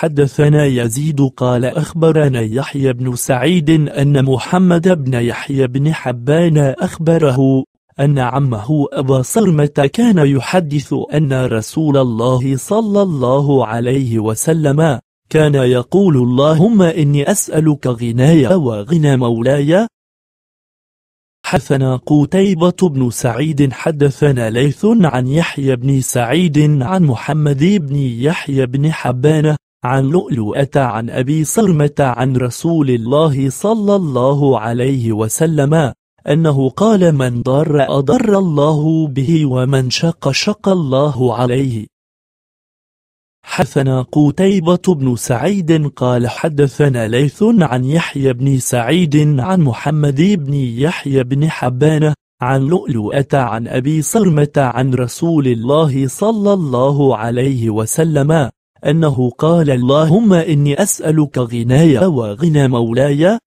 حدثنا يزيد قال أخبرنا يحيى بن سعيد أن محمد بن يحيى بن حبان أخبره أن عمه أبا صرمة كان يحدث أن رسول الله صلى الله عليه وسلم كان يقول اللهم إني أسألك غناي وغنى مولاي حدثنا قتيبة بن سعيد حدثنا ليث عن يحيى بن سعيد عن محمد بن يحيى بن حبانه عن لؤلؤة عن أبي صرمة عن رسول الله صلى الله عليه وسلم أنه قال من ضر أضر الله به ومن شق شق الله عليه حدثنا قتيبة بن سعيد قال حدثنا ليث عن يحيى بن سعيد عن محمد بن يحيى بن حبان عن لؤلؤة عن أبي صرمة عن رسول الله صلى الله عليه وسلم أنه قال اللهم إني أسألك غناي وغنى مولاي